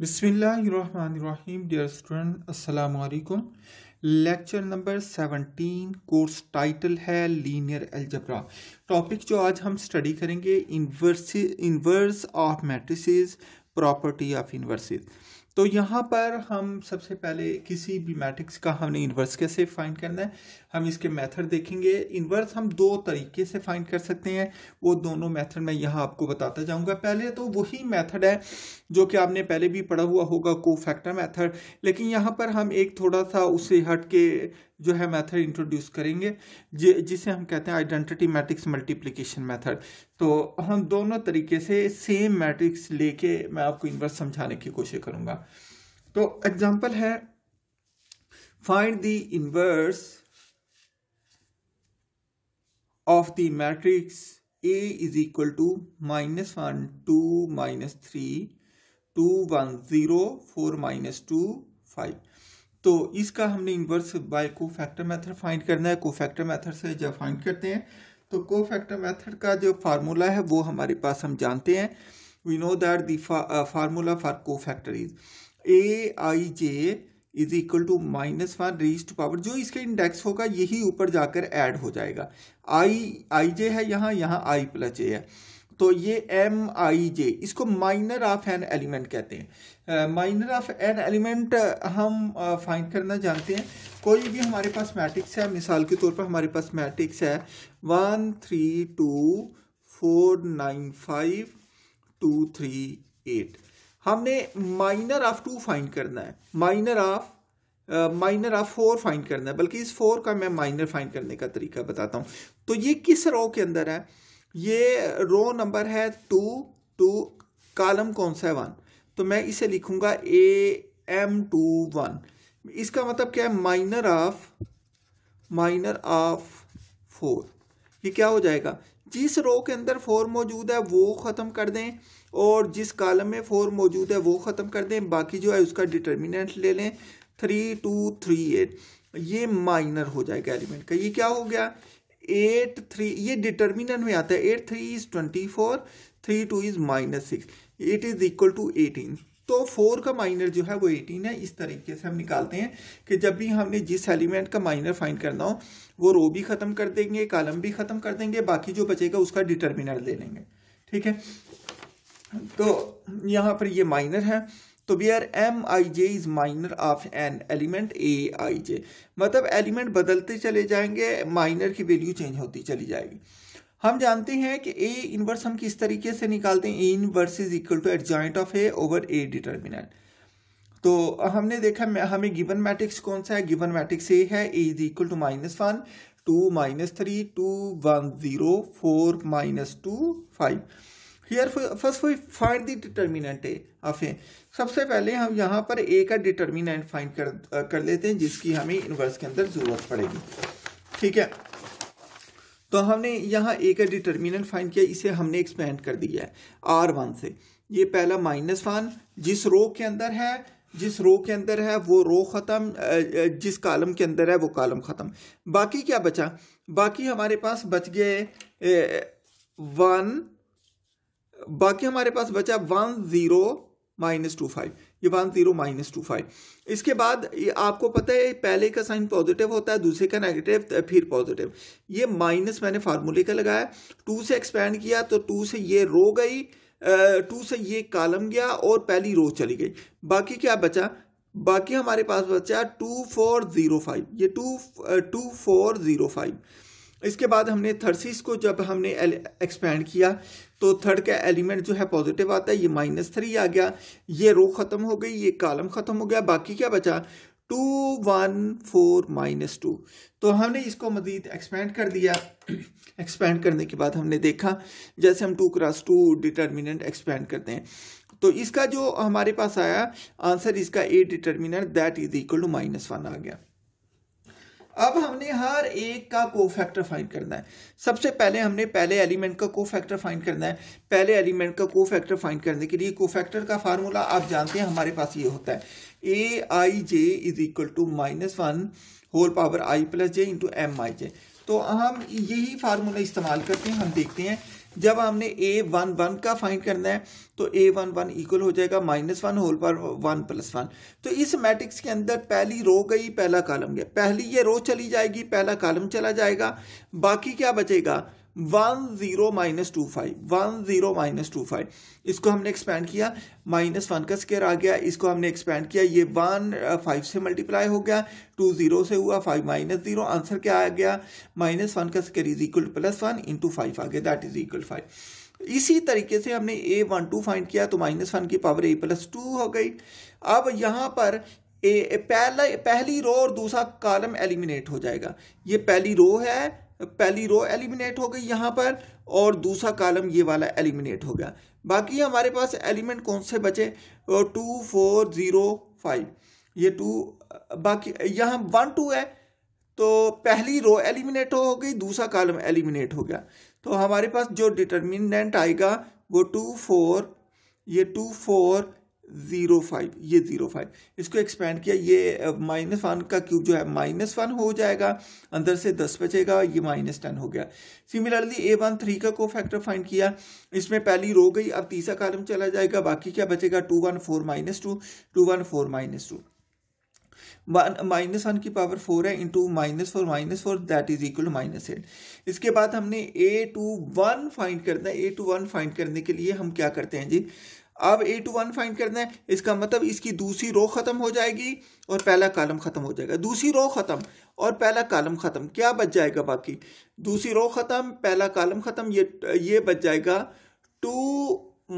बिसमीम dear student असलकुम lecture number seventeen course title है लीनियर एल्जब्रा टॉपिक जो आज हम स्टडी करेंगे inverse inverse of matrices property of inverses तो यहाँ पर हम सबसे पहले किसी भी मैट्रिक्स का हमने इन्वर्स कैसे फाइंड करना है हम इसके मेथड देखेंगे इन्वर्स हम दो तरीके से फाइंड कर सकते हैं वो दोनों मेथड मैं यहाँ आपको बताता जाऊँगा पहले तो वही मेथड है जो कि आपने पहले भी पढ़ा हुआ होगा को फैक्टर मैथड लेकिन यहाँ पर हम एक थोड़ा सा उससे हट के जो है मेथड इंट्रोड्यूस करेंगे जिसे हम कहते हैं आइडेंटिटी मैट्रिक्स मल्टीप्लिकेशन मेथड तो हम दोनों तरीके से सेम मैट्रिक्स लेके मैं आपको इनवर्स समझाने की कोशिश करूंगा तो एग्जाम्पल है find the inverse of the matrix A is equal to minus one two minus three two one zero four minus two five तो इसका हमने inverse by cofactor method find करना है को फैक्टर मैथड से जब find करते हैं तो को फैक्टर मैथड का जो फार्मूला है वो हमारे पास हम जानते हैं we know that the formula for cofactor is A I J is equal to minus one raise to power जो इसका इंडेक्स होगा यही ऊपर जाकर ऐड हो जाएगा आई आई जे है यहाँ यहाँ आई प्लस ए है तो ये एम आई जे इसको माइनर ऑफ एन एलिमेंट कहते हैं माइनर ऑफ एन एलिमेंट हम फाइंड करना जानते हैं कोई भी हमारे पास मैट्रिक्स है मिसाल के तौर पर हमारे पास मैट्रिक्स है one three two four nine five two three eight हमने माइनर ऑफ टू फाइंड करना है minor of minor of four find करना है बल्कि इस फोर का मैं माइनर फाइंड करने का तरीका बताता हूँ तो ये किस रो के अंदर है ये रो नंबर है टू टू कॉलम कौन सा है वन तो मैं इसे लिखूंगा ए एम टू वन इसका मतलब क्या है minor of minor of four ये क्या हो जाएगा जिस रो के अंदर फोर मौजूद है वो ख़त्म कर दें और जिस कॉलम में फोर मौजूद है वो ख़त्म कर दें बाकी जो है उसका डिटर्मिनेंट ले लें थ्री टू थ्री एट ये माइनर हो जाएगा एलिमेंट का ये क्या हो गया एट थ्री ये डिटर्मिनेंट में आता है eight three is twenty four three two is minus six eight is equal to eighteen तो फोर का माइनर जो है वो एटीन है इस तरीके से हम निकालते हैं कि जब भी हमने जिस एलिमेंट का माइनर फाइंड करना हो वो रो भी खत्म कर देंगे कॉलम भी खत्म कर देंगे बाकी जो बचेगा उसका डिटर्मिनेंट ले लेंगे ठीक है तो यहाँ पर ये माइनर है तो R M I J is minor of an element A I J मतलब एलिमेंट बदलते चले जाएंगे माइनर की वैल्यू चेंज होती चली जाएगी हम जानते हैं कि ए इनवर्स हम किस तरीके से निकालते हैं A inverse is equal to adjoint of A over A determinant तो हमने देखा हमें गिवन मैट्रिक्स कौन सा है गिवन मैट्रिक्स ए है A is equal to minus one two minus three two one zero four minus two five here first we find the determinant A of A सबसे पहले हम यहाँ पर ए का डिटर्मिनेंट फाइंड कर कर लेते हैं जिसकी हमें इनवर्स के अंदर ज़रूरत पड़ेगी ठीक है तो हमने यहाँ ए का डिटर्मिनेंट फाइंड किया इसे हमने एक्सपेंड कर दिया है आर वन से ये पहला माइनस वन जिस रो के अंदर है जिस रो के अंदर है वो रो ख़त्म जिस कॉलम के अंदर है वो कॉलम ख़त्म बाकी क्या बचा बाकी हमारे पास बच गए वन बाकी हमारे पास बचा one zero minus two five ये one zero minus two five इसके बाद आपको पता है पहले का साइन पॉजिटिव होता है दूसरे का नेगेटिव तो फिर पॉजिटिव ये माइनस मैंने फार्मूले का लगाया टू से एक्सपेंड किया तो टू से ये रो गई टू से ये कालम गया और पहली रो चली गई बाकी क्या बचा बाकी हमारे पास बचा टू फोर ज़ीरो फाइव ये two two four zero five इसके बाद हमने थर्सिस को जब हमने एक्सपेंड किया तो थर्ड का एलिमेंट जो है पॉजिटिव आता है ये माइनस थ्री आ गया ये रो ख़त्म हो गई ये कॉलम ख़त्म हो गया बाकी क्या बचा two one four minus two तो हमने इसको मज़ीद एक्सपेंड कर दिया एक्सपेंड करने के बाद हमने देखा जैसे हम two cross two determinant expand करते हैं तो इसका जो हमारे पास आया आंसर इसका A determinant that is equal to minus one आ गया अब हमने हर एक का को फैक्टर फाइंड करना है सबसे पहले हमने पहले एलिमेंट का को फैक्टर फाइंड करना है पहले एलिमेंट का को फैक्टर फाइंड करने के लिए को फैक्टर का फार्मूला आप जानते हैं हमारे पास ये होता है A I J is equal to minus one whole power I plus J into M I J तो हम यही फार्मूला इस्तेमाल करते हैं हम देखते हैं जब हमने ए वन वन का फाइंड करना है तो ए वन वन इक्वल हो जाएगा माइनस वन होल पर वन प्लस वन तो इस मैट्रिक्स के अंदर पहली रो गई पहला कालम गया पहली ये रो चली जाएगी पहला कालम चला जाएगा बाकी क्या बचेगा one zero minus two five one zero minus two five इसको हमने एक्सपेंड किया माइनस वन का स्केयर आ गया इसको हमने एक्सपेंड किया ये वन फाइव से मल्टीप्लाई हो गया टू जीरो से हुआ फाइव माइनस जीरो आंसर क्या आ गया माइनस वन का square is equal plus one into five आ गया दैट इज इक्वल फाइव इसी तरीके से हमने ए वन टू फाइंड किया तो माइनस वन की पावर ए प्लस टू हो गई अब यहाँ पर ए पहला पहली रो और दूसरा कॉलम एलिमिनेट हो जाएगा ये पहली रो है पहली रो एलिमिनेट हो गई यहाँ पर और दूसरा कॉलम ये वाला एलिमिनेट हो गया बाकी हमारे पास एलिमेंट कौन से बचे टू फोर ज़ीरो फाइव ये टू बाकी यहाँ वन टू है तो पहली रो एलिमिनेट हो गई दूसरा कॉलम एलिमिनेट हो गया तो हमारे पास जो डिटर्मिनेंट आएगा वो टू फोर ये टू फोर ज़ीरो फाइव ये ज़ीरो फाइव इसको एक्सपेंड किया ये माइनस वन का क्यूब जो है माइनस वन हो जाएगा अंदर से दस बचेगा ये माइनस टेन हो गया सिमिलरली ए वन थ्री का को फैक्टर फाइंड किया इसमें पहली रो गई अब तीसरा कालम चला जाएगा बाकी क्या बचेगा two one four minus two two one four minus two minus one की पावर फोर है into minus four minus four that is equal minus eight इसके बाद हमने ए टू वन फाइंड करना है ए टू वन फाइंड करने के लिए हम क्या करते हैं जी अब ए टू वन फाइंड करना है इसका मतलब इसकी दूसरी रो खत्म हो जाएगी और पहला कालम खत्म हो जाएगा दूसरी रो खत्म और पहला कालम खत्म क्या बच जाएगा बाकी दूसरी रो खत्म पहला कालम खत्म ये ये बच जाएगा two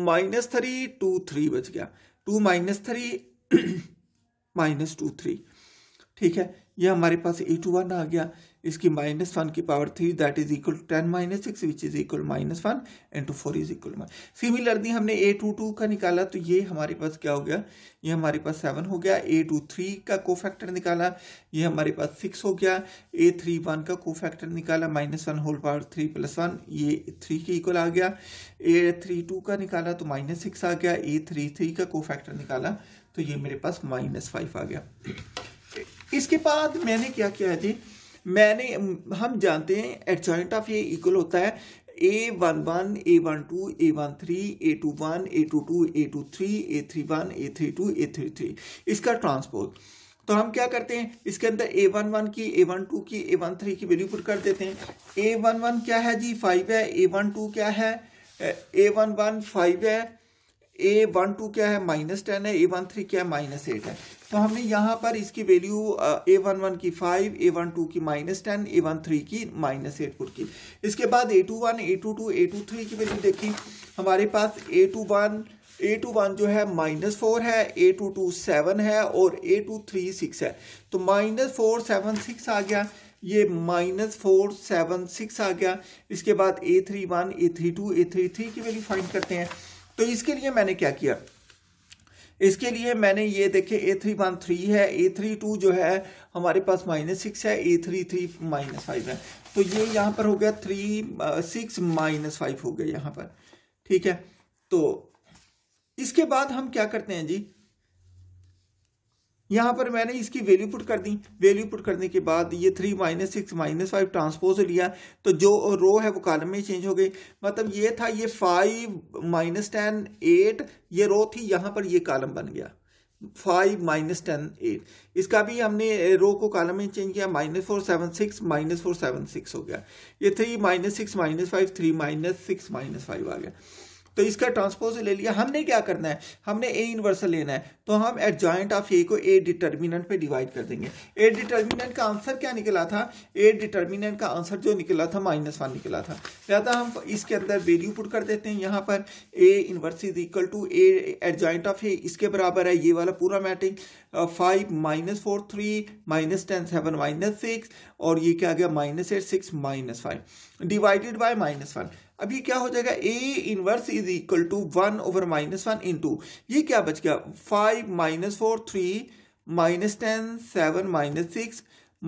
minus three two three बच गया two minus three minus two three ठीक है ये हमारे पास ए टू वन आ गया इसकी माइनस वन की power three that is equal to ten minus six which is equal minus one into four is equal one similarly हमने ए टू टू का निकाला तो ये हमारे पास क्या हो गया ये हमारे पास सेवन हो गया ए टू थ्री का को फैक्टर निकाला ये हमारे पास सिक्स हो गया ए थ्री वन का को फैक्टर निकाला minus one whole power three plus one ये थ्री के इक्वल आ गया ए थ्री टू का निकाला तो माइनस सिक्स आ गया ए थ्री थ्री का को फैक्टर निकाला तो ये मेरे पास माइनस फाइव आ गया इसके बाद मैंने क्या किया है जी मैंने हम जानते हैं एडजॉइंट ऑफ ये इक्वल होता है A one one A one two A one three A two one A two two A two three A three one A three two A three three इसका ट्रांसपोज तो हम क्या करते हैं इसके अंदर ए वन वन की ए वन टू की ए वन थ्री की वैल्यू पुट कर देते हैं ए वन वन क्या है जी फाइव है ए वन टू क्या है ए वन वन फाइव है ए वन टू क्या है माइनस टेन है ए वन थ्री क्या है माइनस एट है तो हमें यहाँ पर इसकी वैल्यू ए वन वन की फाइव ए वन टू की minus ten A one three की माइनस एट फोर की इसके बाद A two one A two two A two three की वैल्यू देखी हमारे पास A two one A two one जो है माइनस फोर है ए टू टू सेवन है और ए टू थ्री सिक्स है तो माइनस फोर सेवन सिक्स आ गया ये माइनस फोर सेवन सिक्स आ गया इसके बाद A three one A three two A three three की वैल्यू फाइंड करते हैं तो इसके लिए मैंने क्या किया इसके लिए मैंने ये देखे ए थ्री वन थ्री है ए थ्री टू जो है हमारे पास माइनस सिक्स है A three three minus five है तो ये यहाँ पर हो गया थ्री सिक्स माइनस फाइव हो गया यहाँ पर ठीक है तो इसके बाद हम क्या करते हैं जी यहाँ पर मैंने इसकी वैल्यू पुट कर दी वैल्यू पुट करने के बाद ये three minus six minus five transpose लिया तो जो रो है वो कॉलम में चेंज हो गई मतलब ये था ये फाइव माइनस टेन एट ये रो थी यहाँ पर ये कॉलम बन गया फाइव माइनस टेन एट इसका भी हमने रो को कॉलम में चेंज किया minus four seven six minus four seven six हो गया ये three minus six minus five three minus six minus five आ गया तो इसका ट्रांसपोज ले लिया हमने क्या करना है हमने ए यूनिवर्सल लेना है तो हम एट ज्वाइंट ऑफ ए को ए डिटर्मिनेंट पे डिवाइड कर देंगे ए डिटर्मिनेंट का आंसर क्या निकला था ए डिटर्मिनेंट का आंसर जो निकला था माइनस वन निकला था लिहाजा हम इसके अंदर वैल्यू पुट कर देते हैं यहाँ पर A inverse is equal to adjoint of A इसके बराबर है ये वाला पूरा मैटिंग five minus four three minus ten seven minus six और ये क्या गया minus eight six minus five divided by minus one अब ये क्या हो जाएगा A inverse is equal to one over minus one two ये क्या बच गया five minus four three minus ten seven minus six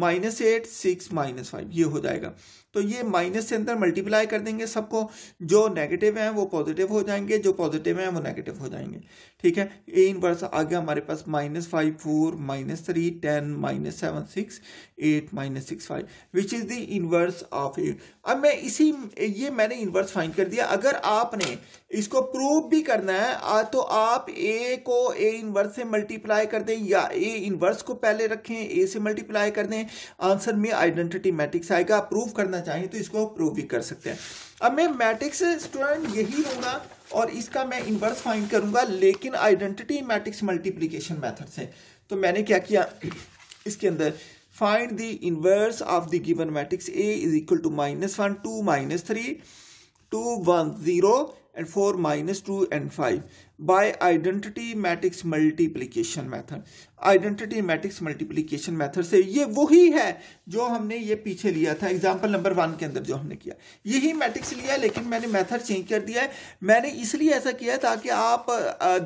minus eight six minus five ये हो जाएगा तो ये माइनस से अंदर मल्टीप्लाई कर देंगे सबको जो नेगेटिव हैं वो पॉजिटिव हो जाएंगे जो पॉजिटिव हैं वो नेगेटिव हो जाएंगे ठीक है ए इनवर्स आ गया हमारे पास minus five four minus three ten minus seven six eight minus six five which is the inverse of A अब मैं इसी ये मैंने इनवर्स फाइंड कर दिया अगर आपने इसको प्रूव भी करना है तो आप ए को ए इनवर्स से मल्टीप्लाई कर दें या ए इनवर्स को पहले रखें ए से मल्टीप्लाई कर दें आंसर में आइडेंटिटी मैट्रिक्स आएगा प्रूव करना करना चाहें तो इसको आप प्रूव भी कर सकते हैं अब मैं मैट्रिक्स स्टूडेंट यही लूँगा और इसका मैं इनवर्स फाइंड करूँगा लेकिन आइडेंटिटी मैट्रिक्स मल्टीप्लीकेशन मैथड से तो मैंने क्या किया इसके अंदर find the inverse of the given matrix A is equal to minus one two minus three two one zero and 4 minus 2 and 5 by identity matrix multiplication method identity matrix multiplication method से ये वही है जो हमने ये पीछे लिया था एग्जाम्पल नंबर वन के अंदर जो हमने किया यही मैट्रिक्स लिया लेकिन मैंने मेथड चेंज कर दिया है मैंने इसलिए ऐसा किया ताकि आप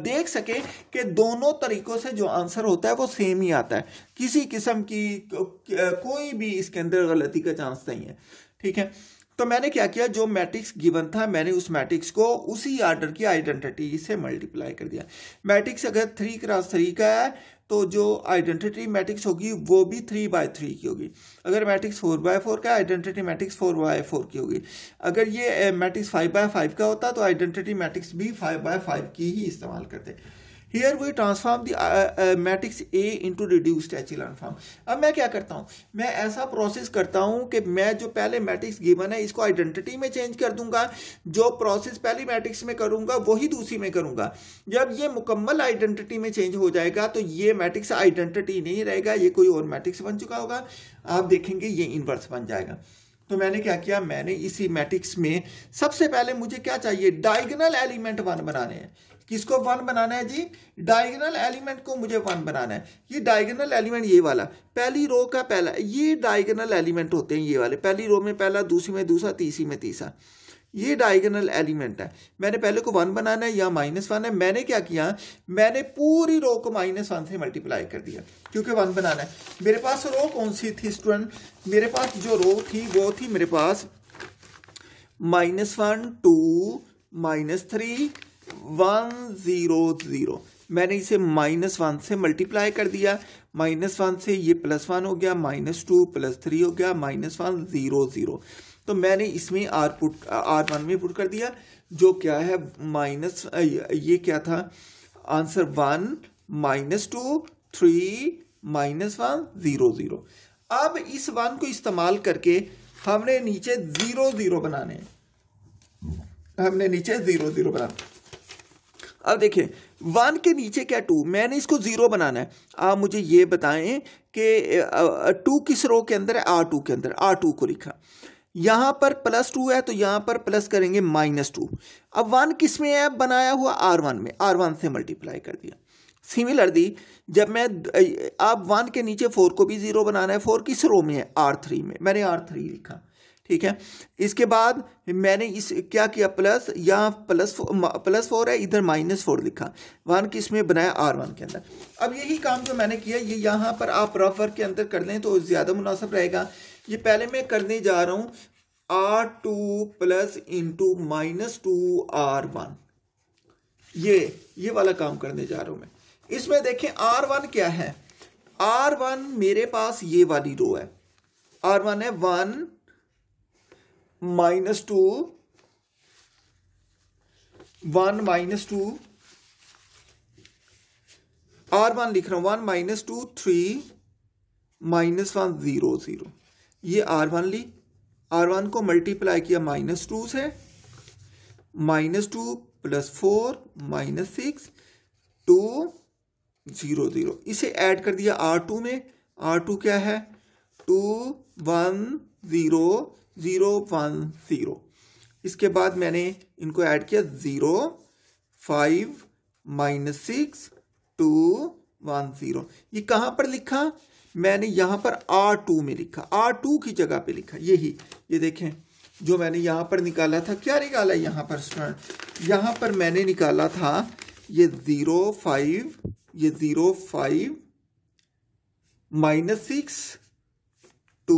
देख सकें कि दोनों तरीकों से जो आंसर होता है वो सेम ही आता है किसी किस्म की कोई भी इसके अंदर गलती का चांस नहीं है ठीक है तो मैंने क्या किया जो मैट्रिक्स गिवन था मैंने उस मैट्रिक्स को उसी आर्डर की आइडेंटिटी से मल्टीप्लाई कर दिया मैट्रिक्स अगर थ्री क्रॉस थ्री का है तो जो आइडेंटिटी मैट्रिक्स होगी वो भी थ्री बाय थ्री की होगी अगर मैट्रिक्स फोर बाय फोर का identity matrix four by four की होगी अगर ये मैट्रिक्स फाइव बाय फाइव का होता तो आइडेंटिटी मैट्रिक्स भी फाइव बाय फाइव की ही इस्तेमाल करते here we transform the matrix A into reduced echelon form अब मैं क्या करता हूँ मैं ऐसा प्रोसेस करता हूँ कि मैं जो पहले मैट्रिक्स गिवन है इसको आइडेंटिटी में चेंज कर दूंगा जो प्रोसेस पहली मैट्रिक्स में करूंगा वही दूसरी में करूंगा जब ये मुकम्मल आइडेंटिटी में चेंज हो जाएगा तो ये मैट्रिक्स आइडेंटिटी नहीं रहेगा ये कोई और मैट्रिक्स बन चुका होगा आप देखेंगे ये इनवर्स बन जाएगा तो मैंने क्या किया मैंने इसी मैट्रिक्स में सबसे पहले मुझे क्या चाहिए डायगोनल एलिमेंट वन बनाने हैं किसको वन बनाना है जी डायगनल एलिमेंट को मुझे वन बनाना है ये डायगनल एलिमेंट ये वाला पहली रो का पहला ये डायगनल एलिमेंट होते हैं ये वाले पहली रो में पहला दूसरी में दूसरा तीसरी में तीसरा ये डायगनल एलिमेंट है मैंने पहले को वन बनाना है या माइनस वन है मैंने क्या किया मैंने पूरी रो को माइनस वन से मल्टीप्लाई कर दिया क्योंकि वन बनाना है मेरे पास रो कौन सी थी स्टूडेंट मेरे पास जो रो थी वो थी मेरे पास minus one two minus three one zero zero मैंने इसे माइनस वन से मल्टीप्लाई कर दिया माइनस वन से ये प्लस वन हो गया माइनस टू प्लस थ्री हो गया माइनस वन ज़ीरो ज़ीरो तो मैंने इसमें आर पुट आर वन में पुट कर दिया जो क्या है माइनस ये क्या था answer one minus two three minus one zero zero अब इस वन को इस्तेमाल करके हमने नीचे ज़ीरो ज़ीरो बनाने हमने नीचे ज़ीरो ज़ीरो बनाना अब देखिए वन के नीचे क्या टू मैंने इसको ज़ीरो बनाना है आप मुझे ये बताएं कि टू किस रो के अंदर है आर टू के अंदर आर टू को लिखा यहाँ पर प्लस टू है तो यहाँ पर प्लस करेंगे माइनस टू अब वन किस में है बनाया हुआ आर वन में आर वन से मल्टीप्लाई कर दिया सिमिलरली जब मैं आप वन के नीचे फोर को भी ज़ीरो बनाना है फोर किस रो में है आर थ्री में मैंने आर थ्री लिखा ठीक है इसके बाद मैंने इस क्या किया प्लस या प्लस प्लस फोर है इधर माइनस फोर लिखा वन किस में बनाया आर वन के अंदर अब यही काम जो मैंने किया ये यहाँ पर आप रफ वर्क के अंदर कर लें तो ज़्यादा मुनासिब रहेगा ये पहले मैं करने जा रहा हूँ R two plus into minus two R one ये ये वाला काम करने जा रहा हूँ मैं इसमें देखें आर वन क्या है आर वन मेरे पास ये वाली रो है आर वन है one minus two one minus two R one लिख रहा हूं one minus two three minus one zero zero ये आर वन ली आर वन को मल्टीप्लाई किया माइनस टू से minus two plus four minus six two zero zero इसे add कर दिया आर टू में आर टू क्या है two one zero zero one zero इसके बाद मैंने इनको ऐड किया zero five minus six two one zero ये कहाँ पर लिखा मैंने यहाँ पर आर टू में लिखा आर टू की जगह पे लिखा यही ये देखें जो मैंने यहाँ पर निकाला था क्या निकाला यहाँ पर स्टूडेंट यहाँ पर मैंने निकाला था ये ज़ीरो फाइव ये zero five minus six two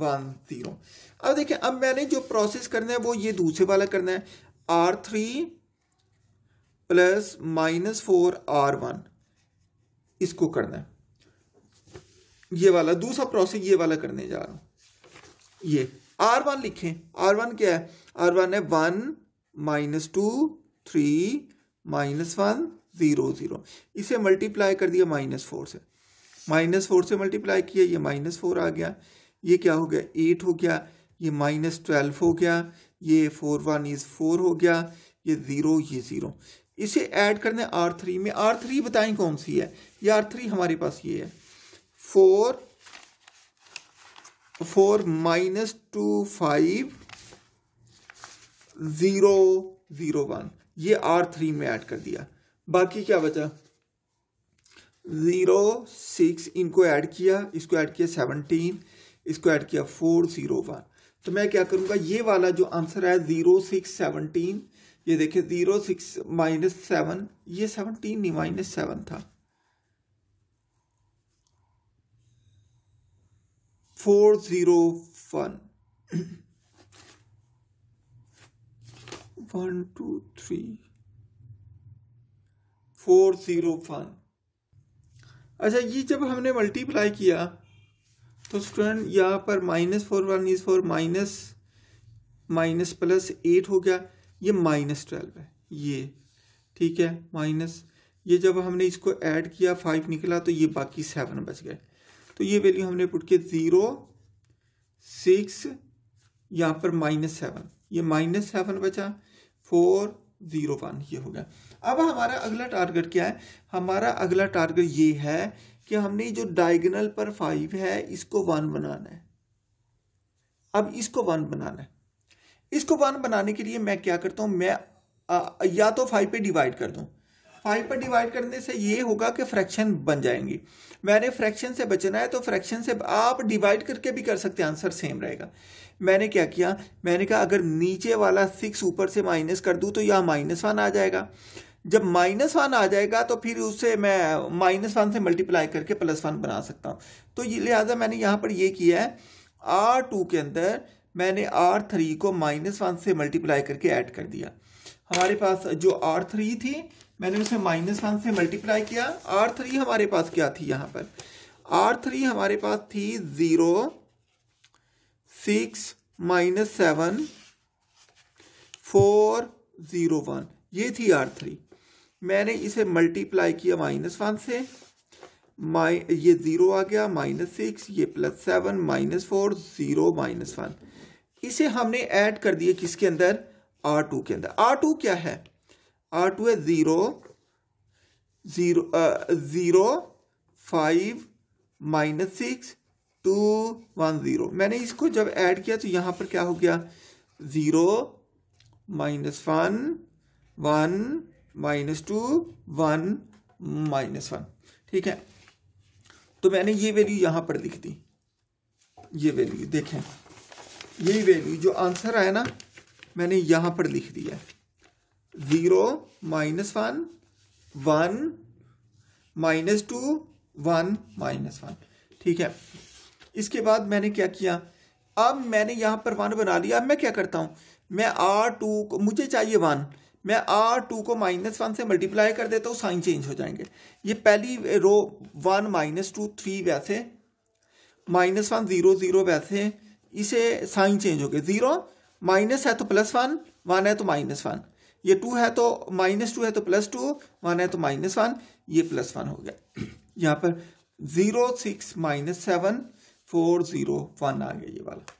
one zero अब देखें अब मैंने जो प्रोसेस करना है वो ये दूसरे वाला करना है R three plus minus four R one इसको करना है ये वाला दूसरा प्रोसेस ये वाला करने जा रहा हूं ये आर वन लिखें आर वन क्या है आर वन है one minus two three minus one zero zero इसे मल्टीप्लाई कर दिया माइनस फोर से माइनस फोर से मल्टीप्लाई किया ये माइनस फोर आ गया ये क्या हो गया एट हो गया ये माइनस ट्वेल्व हो गया ये फोर वन इज़ फोर हो गया ये ज़ीरो ये ज़ीरो इसे ऐड करने आर थ्री में आर थ्री बताएं कौन सी है ये आर थ्री हमारे पास ये है four four minus two five zero zero one ये आर थ्री में ऐड कर दिया बाकी क्या बचा ज़ीरो सिक्स इनको ऐड किया इसको ऐड किया सेवनटीन इसको ऐड किया फोर ज़ीरो वन तो मैं क्या करूंगा ये वाला जो आंसर है ज़ीरो सिक्स सेवनटीन ये देखिए ज़ीरो सिक्स माइनस सेवन ये सेवनटीन नहीं माइनस सेवन था four zero one one two three four zero one अच्छा ये जब हमने मल्टीप्लाई किया तो स्टूडेंट यहाँ पर minus four one is four minus minus plus eight हो गया ये माइनस ट्वेल्व है ये ठीक है माइनस ये जब हमने इसको ऐड किया फाइव निकला तो ये बाकी सेवन बच गए तो ये वैल्यू हमने पुट के ज़ीरो सिक्स यहाँ पर माइनस सेवन ये माइनस सेवन बचा फोर ज़ीरो वन ये हो गया अब हमारा अगला टारगेट क्या है हमारा अगला टारगेट ये है कि हमने जो डायगनल पर फाइव है इसको वन बनाना है अब इसको वन बनाना है इसको वन बनाने के लिए मैं क्या करता हूँ मैं आ, या तो फाइव पे डिवाइड कर दूँ फाइव पर डिवाइड करने से ये होगा कि फ्रैक्शन बन जाएंगे मैंने फ्रैक्शन से बचना है तो फ्रैक्शन से आप डिवाइड करके भी कर सकते हैं आंसर सेम रहेगा मैंने क्या किया मैंने कहा अगर नीचे वाला सिक्स ऊपर से माइनस कर दूँ तो यह माइनस वन आ जाएगा जब माइनस वन आ जाएगा तो फिर उसे मैं माइनस वन से मल्टीप्लाई करके प्लस वन बना सकता हूँ तो ये लिहाजा मैंने यहाँ पर ये किया है आर टू के अंदर मैंने आर थ्री को माइनस वन से मल्टीप्लाई करके ऐड कर दिया हमारे पास जो आर थ्री थी मैंने उसे माइनस वन से मल्टीप्लाई किया आर थ्री हमारे पास क्या थी यहाँ पर आर थ्री हमारे पास थी zero six minus seven four zero one ये थी आर थ्री मैंने इसे मल्टीप्लाई किया माइनस वन से माइ ये ज़ीरो आ गया माइनस सिक्स ये plus seven minus four zero minus one इसे हमने ऐड कर दिया किसके अंदर आर टू के अंदर आर टू क्या है आर टू है zero zero zero five minus six two one zero मैंने इसको जब ऐड किया तो यहाँ पर क्या हो गया zero minus one one minus two one minus one ठीक है तो मैंने ये वैल्यू यहां पर लिख दी ये वैल्यू देखें यही वैल्यू जो आंसर आया ना मैंने यहां पर लिख दिया zero minus one one minus two one minus one ठीक है इसके बाद मैंने क्या किया अब मैंने यहां पर वन बना लिया अब मैं क्या करता हूं मैं आर टू को मुझे चाहिए वन मैं आर टू को माइनस वन से मल्टीप्लाई कर देता हूँ साइन चेंज हो जाएंगे ये पहली row one minus two three वैसे माइनस वन ज़ीरो ज़ीरो वैसे इसे साइन चेंज हो गए ज़ीरो माइनस है तो प्लस वन वन है तो माइनस वन ये टू है तो माइनस टू है तो प्लस टू वन है तो माइनस वन ये प्लस वन हो गया यहाँ पर zero six minus seven four zero one आ गया ये वाला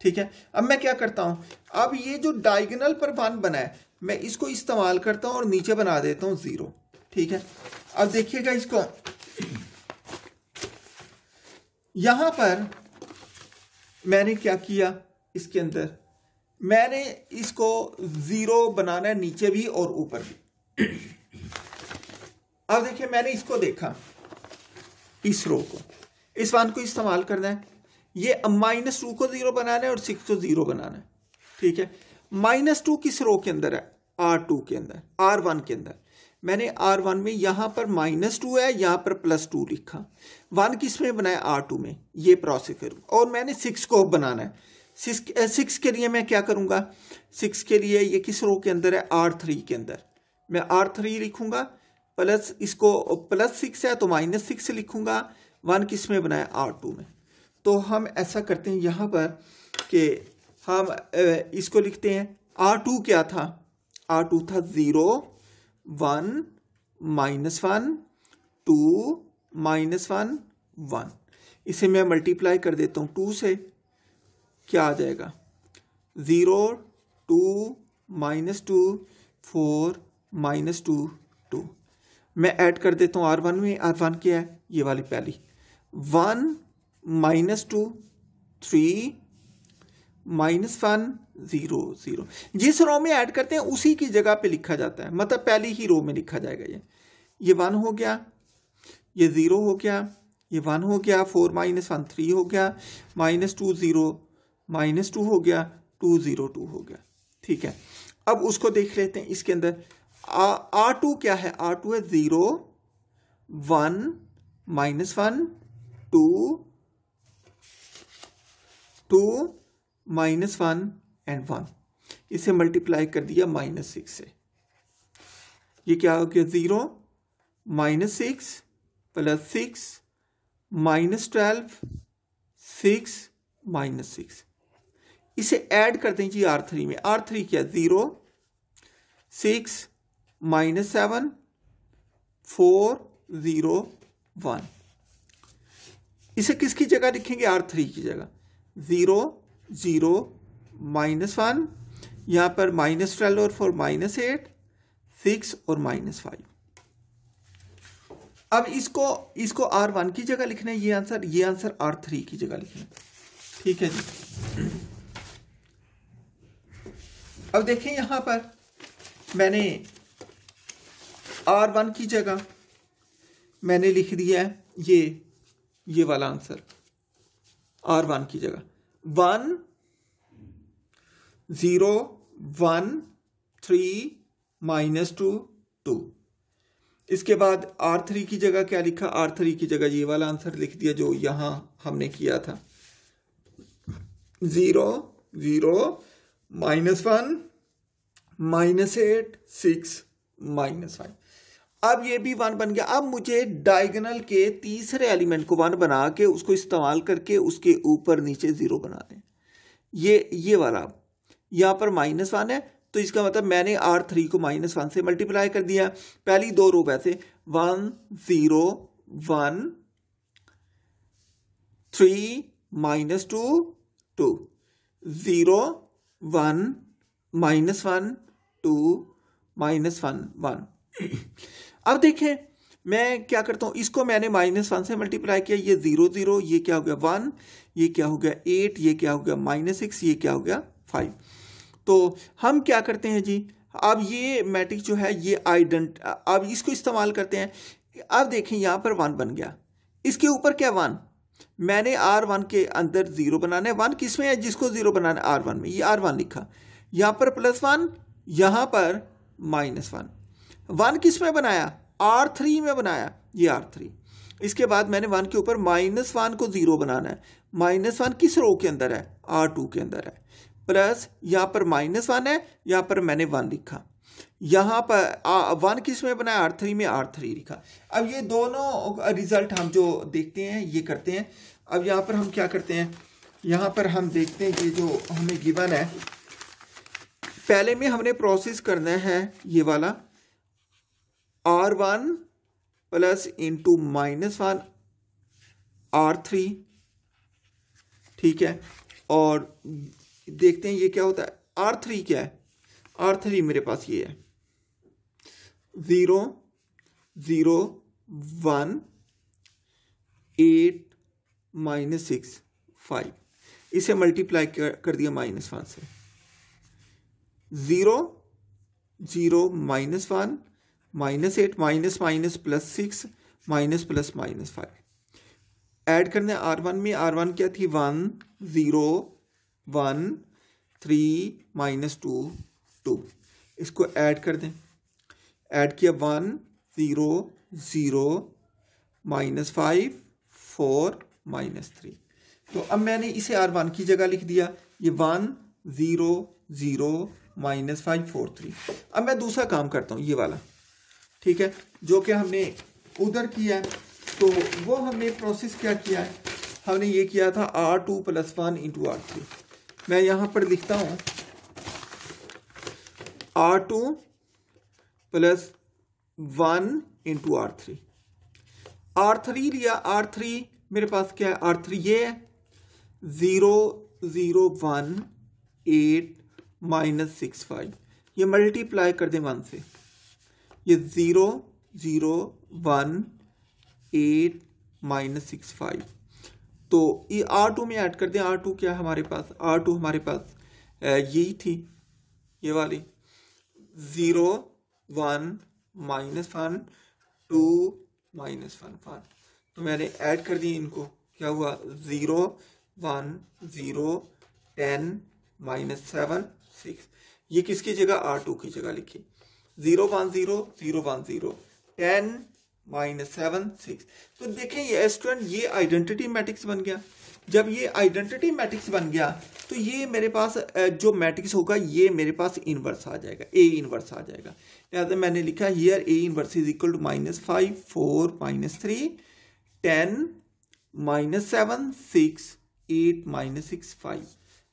ठीक है अब मैं क्या करता हूं अब ये जो डायगनल पर वन बना है मैं इसको इस्तेमाल करता हूं और नीचे बना देता हूं ज़ीरो ठीक है अब देखिएगा इसको यहां पर मैंने क्या किया इसके अंदर मैंने इसको ज़ीरो बनाना है नीचे भी और ऊपर भी अब देखिए मैंने इसको देखा इस रो को इस वन को इस्तेमाल करना है ये माइनस टू को जीरो बनाना है और सिक्स को जीरो बनाना है ठीक है माइनस टू किस रो के अंदर है आर टू के अंदर आर वन के अंदर मैंने आर वन में यहाँ पर माइनस टू है यहाँ पर प्लस टू लिखा वन किस में बनाया आर टू में ये प्रोसेस करूँ और मैंने सिक्स को बनाना है सिक्स सिक्स के लिए मैं क्या करूँगा सिक्स के लिए ये किस रो के अंदर है आर थ्री के अंदर मैं आर थ्री लिखूँगा प्लस इसको प्लस सिक्स है तो माइनस सिक्स लिखूँगा वन किस में बनाया आर टू में तो हम ऐसा करते हैं यहाँ पर कि हम इसको लिखते हैं आर टू क्या था आर टू था zero one minus one two minus one one इसे मैं मल्टीप्लाई कर देता हूँ टू से क्या आ जाएगा zero two minus two four minus two two मैं ऐड कर देता हूँ आर वन में आर वन क्या है ये वाली पहली one minus two three minus one zero zero जिस रो में ऐड करते हैं उसी की जगह पे लिखा जाता है मतलब पहली ही रो में लिखा जाएगा ये ये वन हो गया ये ज़ीरो हो गया ये वन हो गया फोर माइनस वन थ्री हो गया minus two zero minus two हो गया टू ज़ीरो टू हो गया ठीक है अब उसको देख लेते हैं इसके अंदर आर टू क्या है आर टू है zero one minus one two two minus one and one इसे मल्टीप्लाई कर दिया माइनस सिक्स से ये क्या हो गया zero minus six plus six minus twelve six minus six इसे ऐड कर दें जी आर थ्री में आर थ्री क्या zero six minus seven four zero one इसे किसकी जगह लिखेंगे आर थ्री की जगह ज़ीरो ज़ीरो माइनस वन यहाँ पर माइनस ट्वेल्व और फोर माइनस एट सिक्स और माइनस फाइव अब इसको इसको आर वन की जगह लिखना है ये आंसर ये आंसर आर थ्री की जगह लिखना है ठीक है जी अब देखें यहां पर मैंने आर वन की जगह मैंने लिख दिया है ये ये वाला आंसर आर वन की जगह one zero one three minus two two इसके बाद आर थ्री की जगह क्या लिखा आर थ्री की जगह ये वाला आंसर लिख दिया जो यहां हमने किया था zero zero minus one minus eight six minus five अब ये भी वन बन गया अब मुझे डायगनल के तीसरे एलिमेंट को वन बना के उसको इस्तेमाल करके उसके ऊपर नीचे ज़ीरो बना दें ये ये वाला यहाँ पर माइनस वन है तो इसका मतलब मैंने आर थ्री को माइनस वन से मल्टीप्लाई कर दिया पहली दो रो वैसे one zero one three minus two two zero one minus one two minus one one अब देखें मैं क्या करता हूँ इसको मैंने माइनस वन से मल्टीप्लाई किया ये ज़ीरो ज़ीरो ये क्या हो गया वन ये क्या हो गया एट ये क्या हो गया माइनस सिक्स ये क्या हो गया फाइव तो हम क्या करते हैं जी अब ये मैट्रिक जो है ये आइडेंट अब इसको इस्तेमाल करते हैं अब देखें यहाँ पर वन बन गया इसके ऊपर क्या वन मैंने आर वन के अंदर ज़ीरो बनाना है वन किस में है जिसको ज़ीरो बनाना है आर वन में ये आर वन लिखा यहाँ पर प्लस वन यहाँ पर माइनस वन वन किस में बनाया आर थ्री में बनाया ये आर थ्री इसके बाद मैंने वन के ऊपर माइनस वन को ज़ीरो बनाना है माइनस वन किस रो के अंदर है आर टू के अंदर है प्लस यहाँ पर माइनस वन है यहाँ पर मैंने वन लिखा यहाँ पर वन किस में बनाया आर थ्री में आर थ्री लिखा अब ये दोनों रिजल्ट हम जो देखते हैं ये करते हैं अब यहाँ पर हम क्या करते हैं यहाँ पर हम देखते हैं ये जो हमें गिवन है पहले में हमने प्रोसेस करना है ये वाला R one plus into minus one R three ठीक है और देखते हैं ये क्या होता है आर थ्री क्या है आर थ्री मेरे पास ये है zero zero one eight minus six five इसे मल्टीप्लाई कर दिया माइनस वन से zero zero minus one minus eight minus minus plus six minus plus minus five add करने आर वन में आर वन क्या थी one zero one three minus two two इसको add कर दें ऐड किया one zero zero minus five four minus three तो अब मैंने इसे आर वन की जगह लिख दिया ये one zero zero minus five four three अब मैं दूसरा काम करता हूँ ये वाला ठीक है जो कि हमने उधर किया है तो वो हमने प्रोसेस क्या किया है हमने ये किया था R two plus one into R three मैं यहाँ पर लिखता हूँ R two plus one into R three R three लिया आर थ्री मेरे पास क्या है आर थ्री ये है zero zero one eight minus six five ये मल्टीप्लाई कर दें वन से ये zero zero one eight minus six five तो ये आर टू में ऐड कर दें आर टू क्या हमारे पास आर टू हमारे पास यही थी ये वाली zero one minus one two minus one one तो मैंने ऐड कर दिए इनको क्या हुआ zero one zero ten minus seven six ये किसकी जगह आर टू की जगह लिखी zero one zero zero one zero ten minus seven six तो देखें ये स्टूडेंट ये आइडेंटिटी मैट्रिक्स बन गया जब ये आइडेंटिटी मैट्रिक्स बन गया तो ये मेरे पास जो मैट्रिक्स होगा ये मेरे पास इनवर्स आ जाएगा ए इनवर्स आ जाएगा लिहाजा मैंने लिखा here A inverse is equal to minus five four minus three ten minus seven six eight minus six five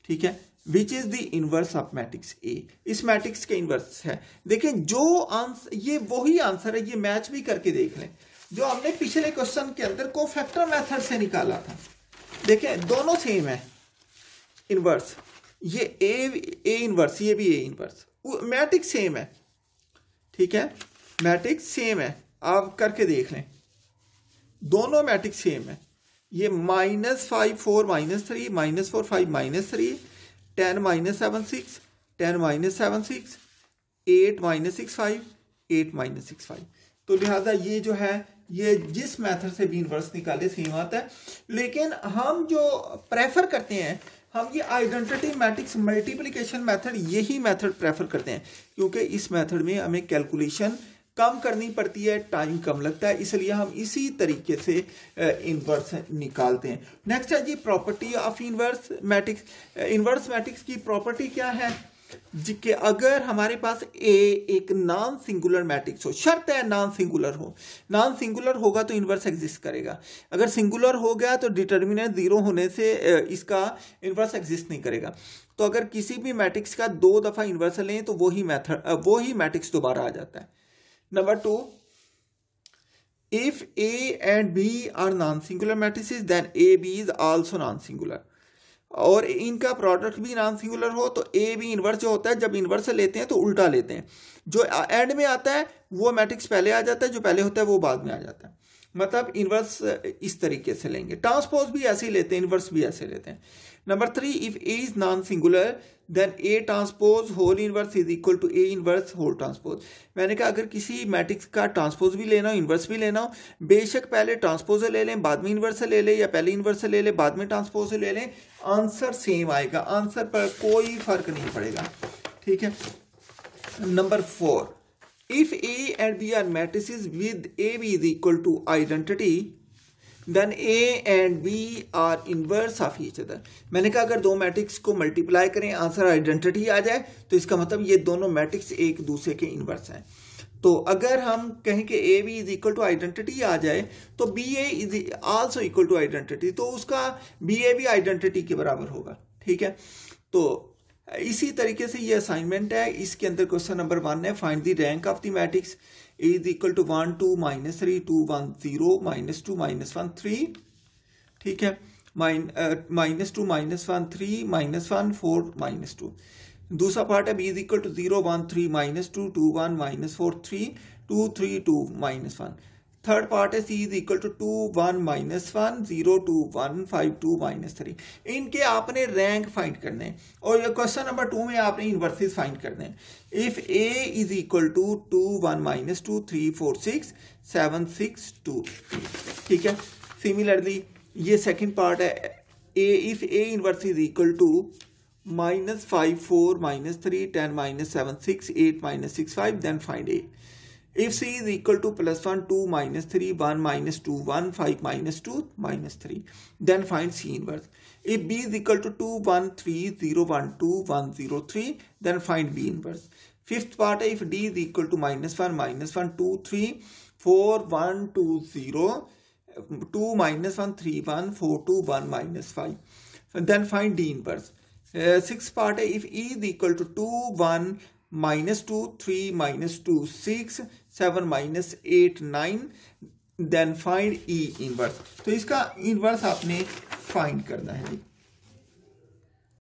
ठीक है which is the inverse of matrix A इस मैट्रिक्स के इनवर्स है देखें जो आंसर ये वही आंसर है ये मैच भी करके देख लें जो हमने पिछले क्वेश्चन के अंदर को फैक्टर मैथड से निकाला था देखें दोनों सेम है इनवर्स ये ए ए इनवर्स ये भी ए इनवर्स मैट्रिक सेम है ठीक है मैट्रिक सेम है आप करके देख लें दोनों मैट्रिक सेम है ये minus five four minus three minus four five minus three ten minus seven six ten minus seven six eight minus six five eight minus six five तो लिहाजा ये जो है ये जिस मेथड से भी इनवर्स निकाले सही बात है लेकिन हम जो प्रेफर करते हैं हम ये आइडेंटिटी मैट्रिक्स मल्टीप्लिकेशन मेथड यही मेथड प्रेफर करते हैं क्योंकि इस मेथड में हमें कैलकुलेशन कम करनी पड़ती है टाइम कम लगता है इसलिए हम इसी तरीके से इन्वर्स निकालते हैं नेक्स्ट है जी property of inverse matrix inverse matrix की प्रॉपर्टी क्या है कि अगर हमारे पास ए एक नॉन सिंगुलर मैट्रिक्स हो शर्त है नॉन सिंगुलर हो नॉन सिंगुलर होगा तो इन्वर्स एग्जिस्ट करेगा अगर सिंगुलर हो गया तो डिटर्मिनेंट जीरो होने से इसका इन्वर्स एग्जिस्ट नहीं करेगा तो अगर किसी भी मैट्रिक्स का दो दफ़ा इन्वर्स लें तो वही मैथड वही मैट्रिक्स दोबारा आ जाता है number two if A and B are non singular matrices, then A B is also non singular और इनका प्रोडक्ट भी नॉन सिंगुलर हो तो ए बी इन्वर्स जो होता है जब इन्वर्स लेते हैं तो उल्टा लेते हैं जो एंड में आता है वो मैट्रिक्स पहले आ जाता है जो पहले होता है वो बाद में आ जाता है मतलब इन्वर्स इस तरीके से लेंगे ट्रांसपोज भी ऐसे ही लेते हैं इन्वर्स भी ऐसे लेते हैं number three if A is non singular then A transpose whole inverse is equal to A inverse whole transpose मैंने कहा अगर किसी मैट्रिक्स का ट्रांसपोज भी लेना हो इनवर्स भी लेना हो बेशक पहले ट्रांसपोज ले लें बाद में इनवर्स ले लें या पहले इनवर्स ले लें बाद में ट्रांसपोज ले लें आंसर सेम आएगा आंसर पर कोई फर्क नहीं पड़ेगा ठीक है number four if A and B are matrices with A B is equal to identity then A and B are inverse of each other मैंने कहा अगर दो मैट्रिक्स को मल्टीप्लाई करें आंसर आइडेंटिटी आ जाए तो इसका मतलब ये दोनों मैट्रिक्स एक दूसरे के इनवर्स हैं तो अगर हम कहें कि A B is equal to identity आ जाए तो B A is also equal to identity तो उसका बी ए भी आइडेंटिटी के बराबर होगा ठीक है तो इसी तरीके से ये असाइनमेंट है इसके अंदर क्वेश्चन नंबर वन है find the rank of the matrix a is equal to one two minus three two one zero minus two minus one three ठीक है minus two minus one three minus one four minus two दूसरा part है B is equal to zero one three minus two two one minus four three two three two minus one third part है C is equal to two one minus one zero two one five two minus three इनके आपने rank find करने और question number two में आपने inverses find करने if A is equal to two one minus two three four six seven six two ठीक है similarly ये सेकेंड पार्ट है A if A inverse is equal to minus five four minus three ten minus seven six eight minus six five then find A If c is equal to plus 1, 2, minus 3, 1, minus 2, 1, 5, minus 2, minus 3, then find c inverse. If b is equal to 2, 1, 3, 0, 1, 2, 1, 0, 3, then find b inverse. Fifth part, if d is equal to minus 1, minus 1, 2, 3, 4, 1, 2, 0, 2, minus 1, 3, 1, 4, 2, 1, minus 5. And then find d inverse. Uh, sixth part, if e is equal to 2, 1, minus 2, 3, minus 2, 6, seven minus eight nine then find E inverse तो इसका inverse आपने find करना है जी